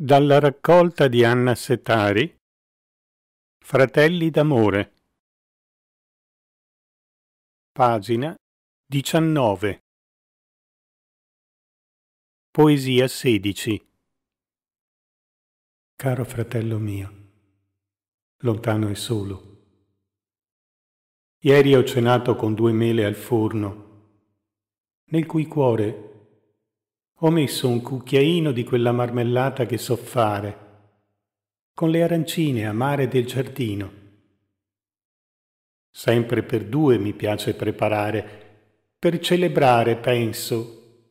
Dalla raccolta di Anna Setari Fratelli d'amore Pagina 19 Poesia 16 Caro fratello mio, lontano e solo. Ieri ho cenato con due mele al forno, nel cui cuore ho messo un cucchiaino di quella marmellata che so fare, con le arancine amare del giardino. Sempre per due mi piace preparare, per celebrare, penso,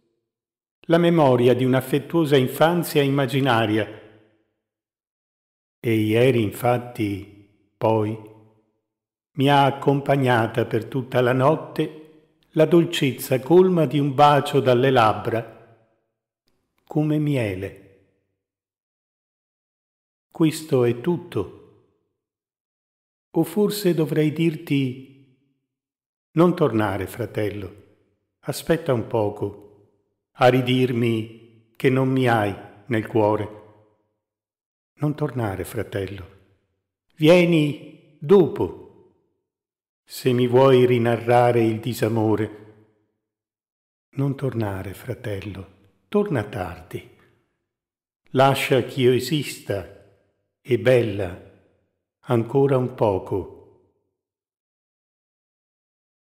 la memoria di un'affettuosa infanzia immaginaria. E ieri, infatti, poi, mi ha accompagnata per tutta la notte la dolcezza colma di un bacio dalle labbra come miele. Questo è tutto. O forse dovrei dirti, non tornare, fratello, aspetta un poco, a ridirmi che non mi hai nel cuore. Non tornare, fratello, vieni dopo se mi vuoi rinarrare il disamore. Non tornare, fratello, torna tardi. Lascia ch'io esista e bella ancora un poco